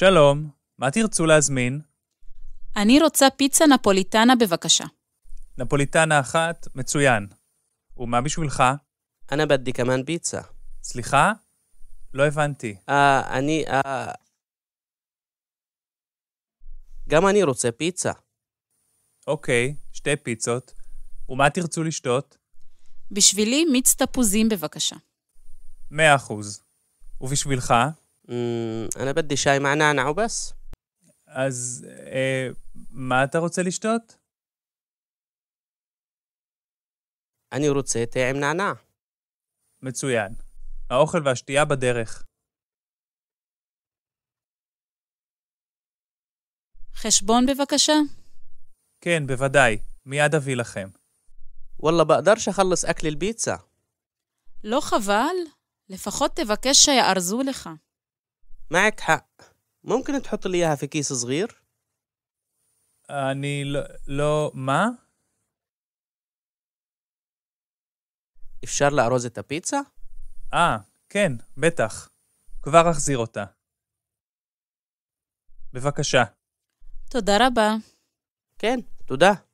שלום, מה תרצו להזמין? אני רוצה פיצה נפוליטנה בבקשה. נפוליטנה אחת, מצוין. ומה בשבילך? אנא בדיקמן פיצה. סליחה? לא הבנתי. אה, אני... אה... גם אני רוצה פיצה. אוקיי, שתי פיצות. ומה תרצו לשתות? בשבילי מיץ תפוזים בבקשה. מאה אחוז. ובשבילך? مم. انا بدي شاي مع نعناع وبس אז ما אה, מה רוצה לשתות? אני רוצה תה עם נענע. מצוין. האוכל והשתייה בדרך. חשבון בבקשה? כן, בוודאי. מיד אביא לכם. וואלה, בقدرش שחלס أكل البيتزا. לא חבל? לפחות תבקש שיארזו לך. معك حق ممكن تحط لي اياها في كيس صغير אני לא... מה? אפשר לארוז את הפיצה? אה, כן, בטח. כבר אחזיר אותה. בבקשה. תודה רבה. כן, תודה.